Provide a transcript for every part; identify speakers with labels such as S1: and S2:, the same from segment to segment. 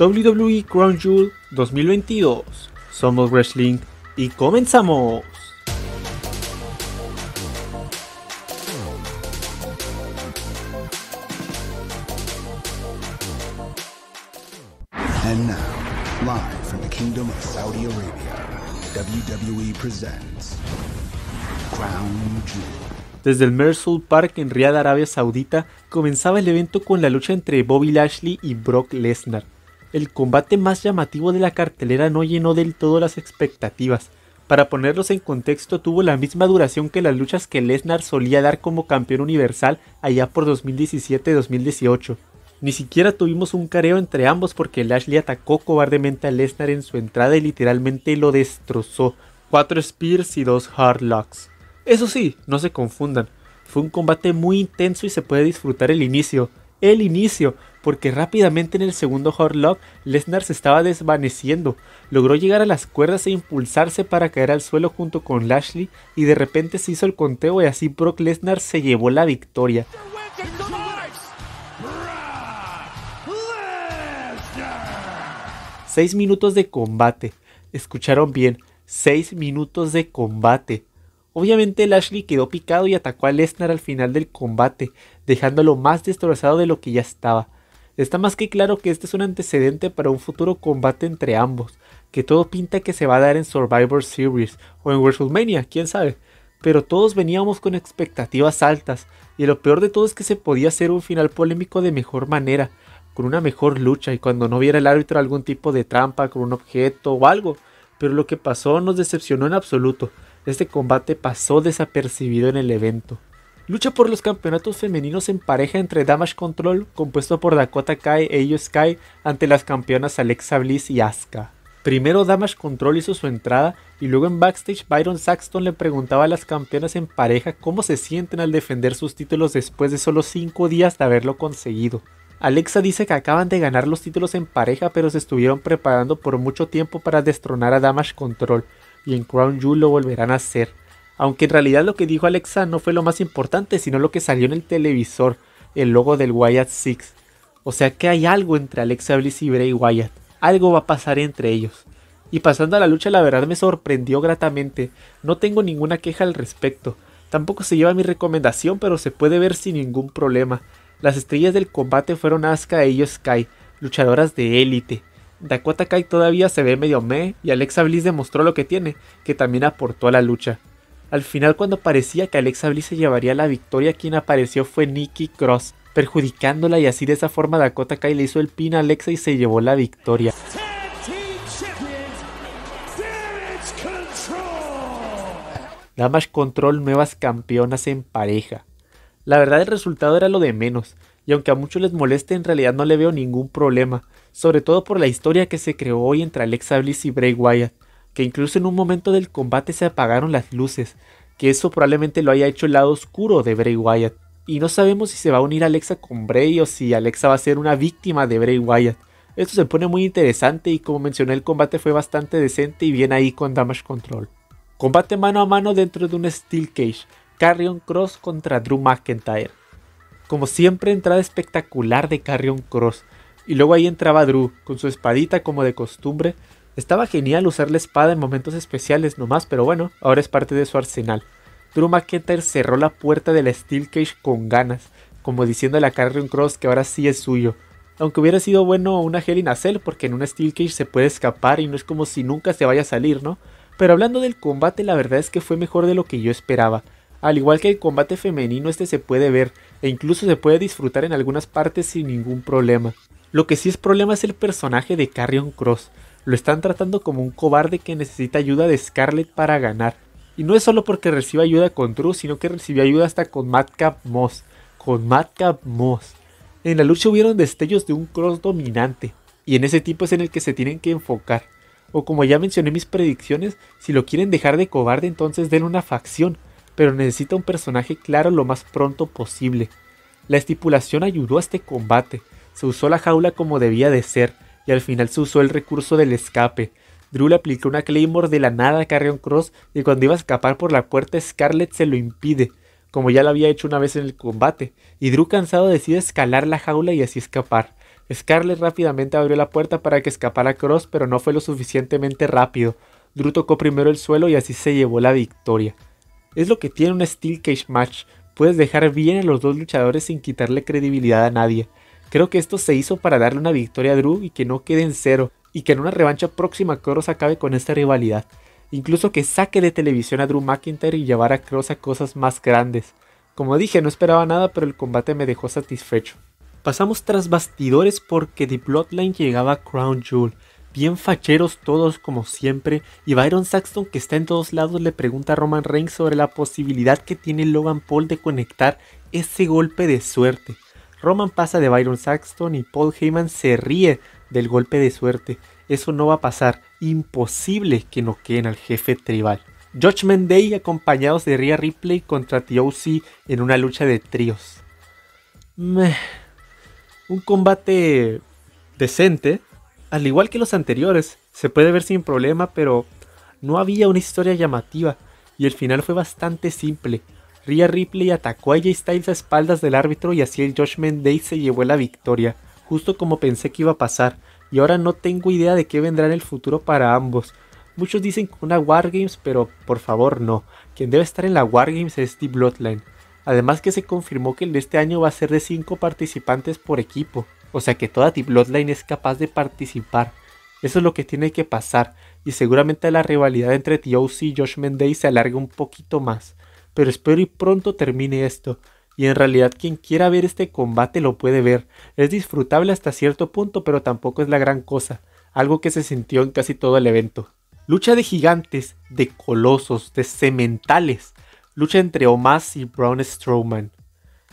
S1: WWE Crown Jewel 2022. Somos Wrestling y comenzamos. live from the Kingdom of Saudi Arabia, WWE presents Crown Jewel. Desde el Mersul Park en Riyadh, Arabia Saudita, comenzaba el evento con la lucha entre Bobby Lashley y Brock Lesnar el combate más llamativo de la cartelera no llenó del todo las expectativas. Para ponerlos en contexto, tuvo la misma duración que las luchas que Lesnar solía dar como campeón universal allá por 2017-2018. Ni siquiera tuvimos un careo entre ambos porque Lashley atacó cobardemente a Lesnar en su entrada y literalmente lo destrozó. Cuatro Spears y dos Hardlocks. Eso sí, no se confundan. Fue un combate muy intenso y se puede disfrutar el inicio. El inicio, porque rápidamente en el segundo horlock Lesnar se estaba desvaneciendo, logró llegar a las cuerdas e impulsarse para caer al suelo junto con Lashley y de repente se hizo el conteo y así Brock Lesnar se llevó la victoria. Seis minutos de combate. Escucharon bien, seis minutos de combate. Obviamente Lashley quedó picado y atacó a Lesnar al final del combate, dejándolo más destrozado de lo que ya estaba. Está más que claro que este es un antecedente para un futuro combate entre ambos, que todo pinta que se va a dar en Survivor Series o en WrestleMania, quién sabe. Pero todos veníamos con expectativas altas, y lo peor de todo es que se podía hacer un final polémico de mejor manera, con una mejor lucha y cuando no viera el árbitro algún tipo de trampa con un objeto o algo. Pero lo que pasó nos decepcionó en absoluto. Este combate pasó desapercibido en el evento. Lucha por los campeonatos femeninos en pareja entre Damage Control, compuesto por Dakota Kai e Io Sky, ante las campeonas Alexa Bliss y Asuka. Primero Damage Control hizo su entrada y luego en backstage Byron Saxton le preguntaba a las campeonas en pareja cómo se sienten al defender sus títulos después de solo 5 días de haberlo conseguido. Alexa dice que acaban de ganar los títulos en pareja pero se estuvieron preparando por mucho tiempo para destronar a Damage Control y en Crown Jewel lo volverán a hacer. Aunque en realidad lo que dijo Alexa no fue lo más importante, sino lo que salió en el televisor, el logo del Wyatt Six. O sea que hay algo entre Alexa Bliss y Bray Wyatt. Algo va a pasar entre ellos. Y pasando a la lucha, la verdad me sorprendió gratamente. No tengo ninguna queja al respecto. Tampoco se lleva mi recomendación, pero se puede ver sin ningún problema. Las estrellas del combate fueron Asuka e Io Sky, luchadoras de élite. Dakota Kai todavía se ve medio meh y Alexa Bliss demostró lo que tiene, que también aportó a la lucha. Al final, cuando parecía que Alexa Bliss se llevaría la victoria, quien apareció fue Nikki Cross, perjudicándola y así de esa forma Dakota Kai le hizo el pin a Alexa y se llevó la victoria. Damage Control, nuevas campeonas en pareja. La verdad el resultado era lo de menos, y aunque a muchos les moleste en realidad no le veo ningún problema, sobre todo por la historia que se creó hoy entre Alexa Bliss y Bray Wyatt, que incluso en un momento del combate se apagaron las luces, que eso probablemente lo haya hecho el lado oscuro de Bray Wyatt. Y no sabemos si se va a unir Alexa con Bray o si Alexa va a ser una víctima de Bray Wyatt. Esto se pone muy interesante y como mencioné el combate fue bastante decente y bien ahí con Damage Control. Combate mano a mano dentro de un Steel Cage. Carrion Cross contra Drew McIntyre. Como siempre entrada espectacular de Carrion Cross. Y luego ahí entraba Drew con su espadita como de costumbre estaba genial usar la espada en momentos especiales nomás, pero bueno, ahora es parte de su arsenal. Drew McIntyre cerró la puerta de la Steel Cage con ganas, como diciendo a Carrion Cross que ahora sí es suyo. Aunque hubiera sido bueno una Hell in porque en una Steel Cage se puede escapar y no es como si nunca se vaya a salir, ¿no? Pero hablando del combate, la verdad es que fue mejor de lo que yo esperaba. Al igual que el combate femenino, este se puede ver, e incluso se puede disfrutar en algunas partes sin ningún problema. Lo que sí es problema es el personaje de Carrion Cross. Lo están tratando como un cobarde que necesita ayuda de Scarlett para ganar. Y no es solo porque recibe ayuda con Drew, sino que recibió ayuda hasta con Madcap Moss. Con Madcap Moss. En la lucha hubieron destellos de un cross dominante. Y en ese tipo es en el que se tienen que enfocar. O como ya mencioné mis predicciones, si lo quieren dejar de cobarde entonces den una facción. Pero necesita un personaje claro lo más pronto posible. La estipulación ayudó a este combate. Se usó la jaula como debía de ser y al final se usó el recurso del escape. Drew le aplicó una Claymore de la nada a Carrion Cross y cuando iba a escapar por la puerta Scarlett se lo impide, como ya lo había hecho una vez en el combate, y Drew cansado decide escalar la jaula y así escapar. Scarlett rápidamente abrió la puerta para que escapara Cross, pero no fue lo suficientemente rápido. Drew tocó primero el suelo y así se llevó la victoria. Es lo que tiene un Steel Cage Match, puedes dejar bien a los dos luchadores sin quitarle credibilidad a nadie. Creo que esto se hizo para darle una victoria a Drew y que no quede en cero, y que en una revancha próxima Cross acabe con esta rivalidad. Incluso que saque de televisión a Drew McIntyre y llevar a Cross a cosas más grandes. Como dije, no esperaba nada, pero el combate me dejó satisfecho. Pasamos tras bastidores porque The Bloodline llegaba a Crown Jewel. Bien facheros todos como siempre, y Byron Saxton que está en todos lados le pregunta a Roman Reigns sobre la posibilidad que tiene Logan Paul de conectar ese golpe de suerte Roman pasa de Byron Saxton y Paul Heyman se ríe del golpe de suerte. Eso no va a pasar. Imposible que queden al jefe tribal. Judgment Day acompañados de Rhea Ripley contra TOC en una lucha de tríos. Un combate decente, al igual que los anteriores, se puede ver sin problema, pero no había una historia llamativa y el final fue bastante simple. Rhea Ripley atacó a AJ Styles a espaldas del árbitro y así el Josh Day se llevó la victoria, justo como pensé que iba a pasar, y ahora no tengo idea de qué vendrá en el futuro para ambos. Muchos dicen que una Wargames, pero por favor no. Quien debe estar en la Wargames es The Bloodline. Además que se confirmó que el de este año va a ser de 5 participantes por equipo. O sea que toda The Bloodline es capaz de participar. Eso es lo que tiene que pasar. Y seguramente la rivalidad entre TOC y Josh Mendez se alarga un poquito más pero espero y pronto termine esto. Y en realidad quien quiera ver este combate lo puede ver. Es disfrutable hasta cierto punto, pero tampoco es la gran cosa, algo que se sintió en casi todo el evento. Lucha de gigantes, de colosos, de cementales. Lucha entre Omas y Braun Strowman.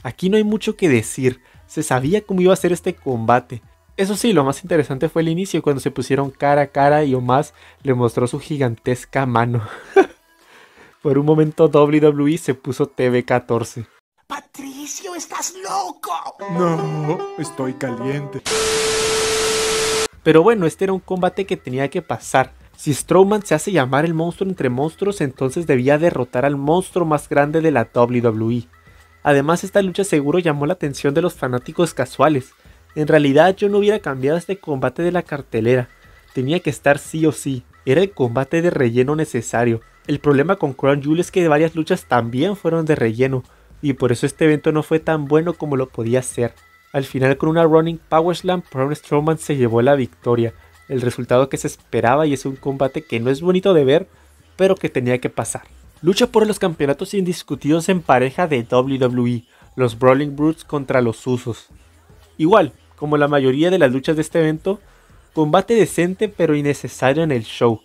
S1: Aquí no hay mucho que decir, se sabía cómo iba a ser este combate. Eso sí, lo más interesante fue el inicio, cuando se pusieron cara a cara y Omas le mostró su gigantesca mano. Por un momento WWE se puso TV14. Patricio, estás loco. No, estoy caliente. Pero bueno, este era un combate que tenía que pasar. Si Strowman se hace llamar el monstruo entre monstruos, entonces debía derrotar al monstruo más grande de la WWE. Además, esta lucha seguro llamó la atención de los fanáticos casuales. En realidad yo no hubiera cambiado este combate de la cartelera. Tenía que estar sí o sí. Era el combate de relleno necesario el problema con Crown Jewel es que varias luchas también fueron de relleno, y por eso este evento no fue tan bueno como lo podía ser. Al final con una running power slam, Braun Strowman se llevó la victoria, el resultado que se esperaba y es un combate que no es bonito de ver, pero que tenía que pasar. Lucha por los campeonatos indiscutidos en pareja de WWE, los Brawling Brutes contra los Usos. Igual, como la mayoría de las luchas de este evento, combate decente pero innecesario en el show.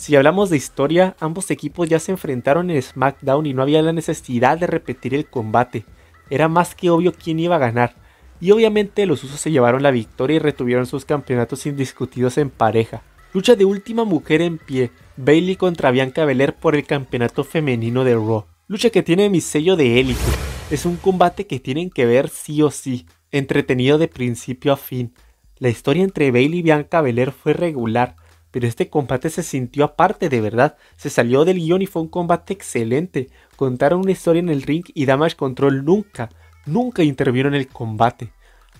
S1: Si hablamos de historia, ambos equipos ya se enfrentaron en SmackDown y no había la necesidad de repetir el combate. Era más que obvio quién iba a ganar. Y obviamente los usos se llevaron la victoria y retuvieron sus campeonatos indiscutidos en pareja. Lucha de última mujer en pie, Bailey contra Bianca Belair por el campeonato femenino de Raw. Lucha que tiene mi sello de élite. Es un combate que tienen que ver sí o sí, entretenido de principio a fin. La historia entre Bailey y Bianca Belair fue regular, pero este combate se sintió aparte de verdad, se salió del guión y fue un combate excelente. Contaron una historia en el ring y Damage Control nunca, nunca intervino en el combate.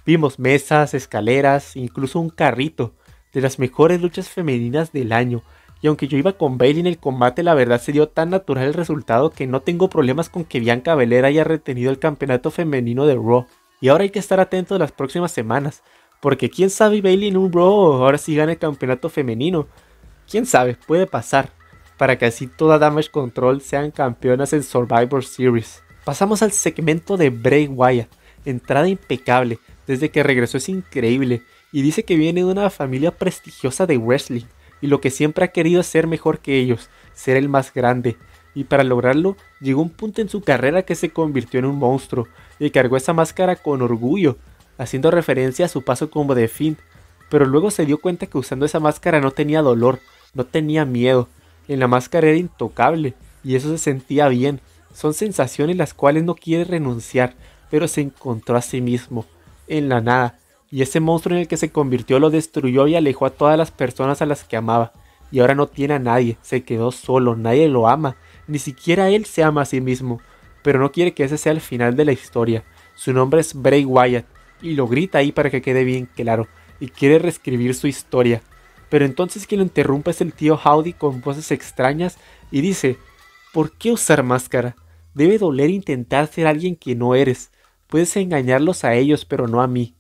S1: Vimos mesas, escaleras, incluso un carrito, de las mejores luchas femeninas del año. Y aunque yo iba con Bailey en el combate, la verdad se dio tan natural el resultado que no tengo problemas con que Bianca Belair haya retenido el campeonato femenino de Raw. Y ahora hay que estar atentos las próximas semanas, porque quién sabe Bailey un Bro ahora sí gana el campeonato femenino. Quién sabe, puede pasar. Para que así toda Damage Control sean campeonas en Survivor Series. Pasamos al segmento de Bray Wyatt. Entrada impecable. Desde que regresó es increíble. Y dice que viene de una familia prestigiosa de wrestling. Y lo que siempre ha querido ser mejor que ellos. Ser el más grande y para lograrlo llegó un punto en su carrera que se convirtió en un monstruo y cargó esa máscara con orgullo haciendo referencia a su paso como de fin pero luego se dio cuenta que usando esa máscara no tenía dolor, no tenía miedo, en la máscara era intocable, y eso se sentía bien. Son sensaciones las cuales no quiere renunciar, pero se encontró a sí mismo, en la nada, y ese monstruo en el que se convirtió lo destruyó y alejó a todas las personas a las que amaba, y ahora no tiene a nadie, se quedó solo, nadie lo ama, ni siquiera él se ama a sí mismo, pero no quiere que ese sea el final de la historia. Su nombre es Bray Wyatt, y lo grita ahí para que quede bien claro, y quiere reescribir su historia. Pero entonces quien lo interrumpe es el tío Howdy con voces extrañas y dice, ¿por qué usar máscara? Debe doler intentar ser alguien que no eres. Puedes engañarlos a ellos, pero no a mí.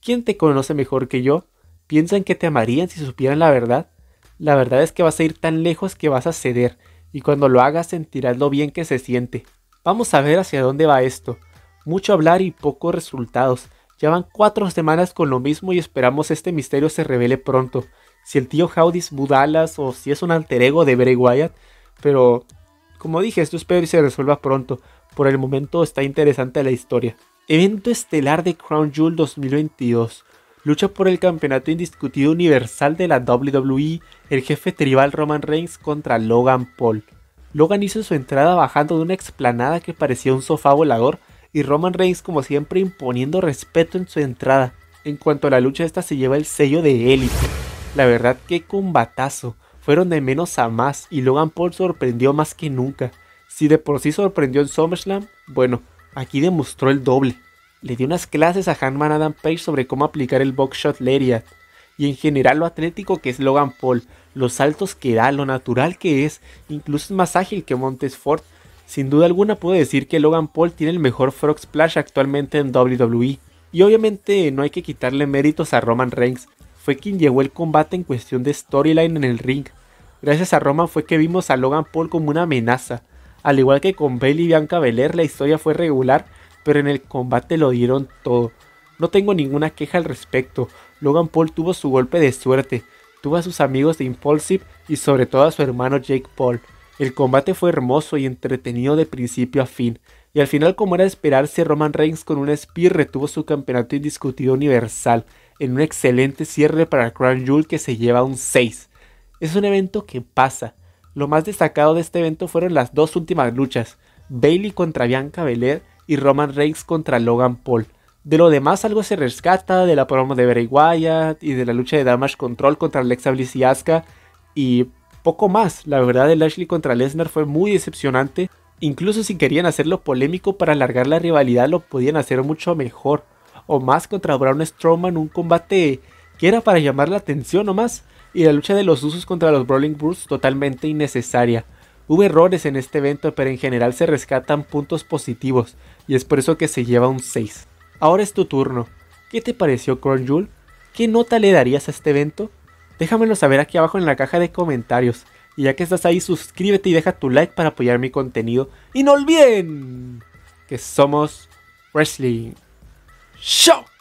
S1: ¿Quién te conoce mejor que yo? ¿Piensan que te amarían si supieran la verdad? La verdad es que vas a ir tan lejos que vas a ceder, y cuando lo hagas sentirás lo bien que se siente. Vamos a ver hacia dónde va esto. Mucho hablar y pocos resultados. Ya van cuatro semanas con lo mismo y esperamos este misterio se revele pronto. Si el tío Howdy Budalas o si es un alter ego de Bray Wyatt, pero como dije, esto espero y se resuelva pronto. Por el momento está interesante la historia. Evento estelar de Crown Jewel 2022. Lucha por el campeonato indiscutido universal de la WWE, el jefe tribal Roman Reigns contra Logan Paul. Logan hizo su entrada bajando de una explanada que parecía un sofá volador y Roman Reigns como siempre imponiendo respeto en su entrada. En cuanto a la lucha esta se lleva el sello de élite. La verdad que combatazo. Fueron de menos a más y Logan Paul sorprendió más que nunca. Si de por sí sorprendió en SummerSlam, bueno, aquí demostró el doble. Le dio unas clases a Hanman Adam Page sobre cómo aplicar el box shot lariat y en general lo atlético que es Logan Paul, los saltos que da, lo natural que es, incluso es más ágil que Ford, sin duda alguna puedo decir que Logan Paul tiene el mejor Frog Splash actualmente en WWE. Y obviamente no hay que quitarle méritos a Roman Reigns, fue quien llevó el combate en cuestión de storyline en el ring. Gracias a Roman fue que vimos a Logan Paul como una amenaza. Al igual que con Bailey y Bianca Belair la historia fue regular, pero en el combate lo dieron todo. No tengo ninguna queja al respecto. Logan Paul tuvo su golpe de suerte, tuvo a sus amigos de Impulsive y sobre todo a su hermano Jake Paul. El combate fue hermoso y entretenido de principio a fin, y al final como era de esperarse, Roman Reigns con un spear retuvo su campeonato indiscutido universal, en un excelente cierre para Crown Jewel que se lleva un 6. Es un evento que pasa. Lo más destacado de este evento fueron las dos últimas luchas, Bailey contra Bianca Belair y Roman Reigns contra Logan Paul. De lo demás algo se rescata de la promo de Bray Wyatt y de la lucha de Damage Control contra Alexa Bliss y y poco más, la verdad de Lashley contra Lesnar fue muy decepcionante. Incluso si querían hacerlo polémico para alargar la rivalidad, lo podían hacer mucho mejor. O más contra Braun Strowman, un combate que era para llamar la atención nomás. Y la lucha de los usos contra los Brawling Brutes totalmente innecesaria. Hubo errores en este evento, pero en general se rescatan puntos positivos, y es por eso que se lleva un 6. Ahora es tu turno. ¿Qué te pareció, Crown ¿Qué nota le darías a este evento? Déjamelo saber aquí abajo en la caja de comentarios. Y ya que estás ahí, suscríbete y deja tu like para apoyar mi contenido. Y no olviden que somos Wrestling Show.